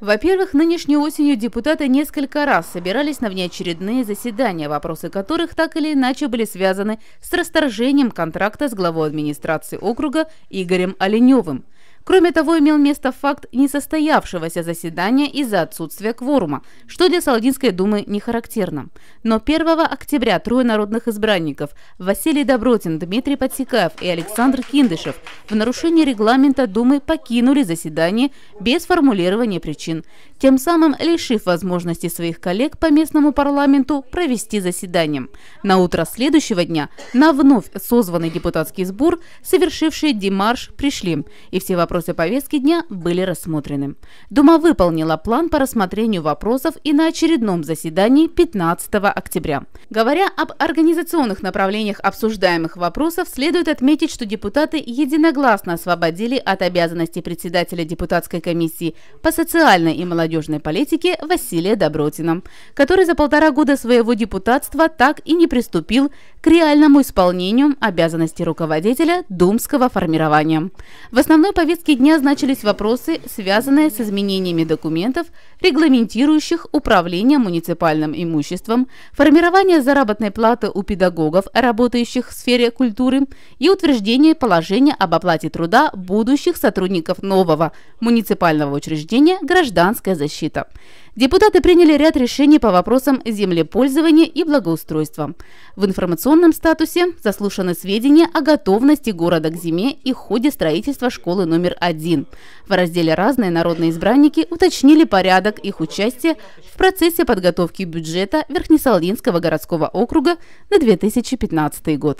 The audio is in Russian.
Во-первых, нынешней осенью депутаты несколько раз собирались на внеочередные заседания, вопросы которых так или иначе были связаны с расторжением контракта с главой администрации округа Игорем Оленевым – Кроме того, имел место факт несостоявшегося заседания из-за отсутствия кворума, что для Саладинской думы не характерно. Но 1 октября трое народных избранников – Василий Добротин, Дмитрий Подсекаев и Александр Киндышев – в нарушении регламента думы покинули заседание без формулирования причин, тем самым лишив возможности своих коллег по местному парламенту провести заседание. На утро следующего дня на вновь созванный депутатский сбор совершившие демарш пришли, и все вопросы вопросы повестки дня были рассмотрены. Дума выполнила план по рассмотрению вопросов и на очередном заседании 15 октября. Говоря об организационных направлениях обсуждаемых вопросов, следует отметить, что депутаты единогласно освободили от обязанностей председателя депутатской комиссии по социальной и молодежной политике Василия Добротина, который за полтора года своего депутатства так и не приступил к реальному исполнению обязанностей руководителя думского формирования. В основной повестке повестке дня значились вопросы, связанные с изменениями документов, регламентирующих управление муниципальным имуществом, формирование заработной платы у педагогов, работающих в сфере культуры, и утверждение положения об оплате труда будущих сотрудников нового муниципального учреждения «Гражданская защита». Депутаты приняли ряд решений по вопросам землепользования и благоустройства. В информационном статусе заслушаны сведения о готовности города к зиме и ходе строительства школы номер номер один. В разделе «Разные народные избранники» уточнили порядок их участия в процессе подготовки бюджета Верхнесалдинского городского округа на 2015 год.